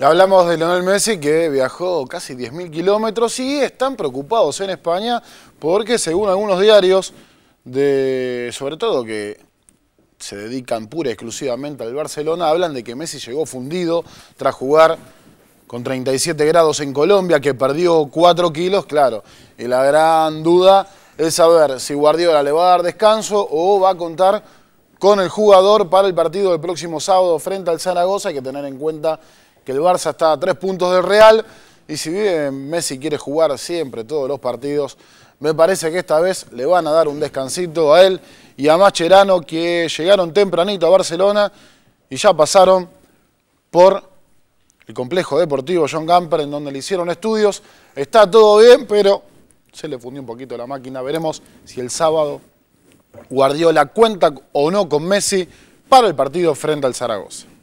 Hablamos de Lionel Messi que viajó casi 10.000 kilómetros y están preocupados en España porque según algunos diarios, sobre todo que se dedican pura y exclusivamente al Barcelona, hablan de que Messi llegó fundido tras jugar con 37 grados en Colombia, que perdió 4 kilos, claro. Y la gran duda es saber si Guardiola le va a dar descanso o va a contar con el jugador para el partido del próximo sábado frente al Zaragoza. Hay que tener en cuenta que el Barça está a tres puntos del Real y si bien Messi quiere jugar siempre todos los partidos, me parece que esta vez le van a dar un descansito a él y a Macherano que llegaron tempranito a Barcelona y ya pasaron por el complejo deportivo John Gamper en donde le hicieron estudios. Está todo bien, pero se le fundió un poquito la máquina. Veremos si el sábado guardió la cuenta o no con Messi para el partido frente al Zaragoza.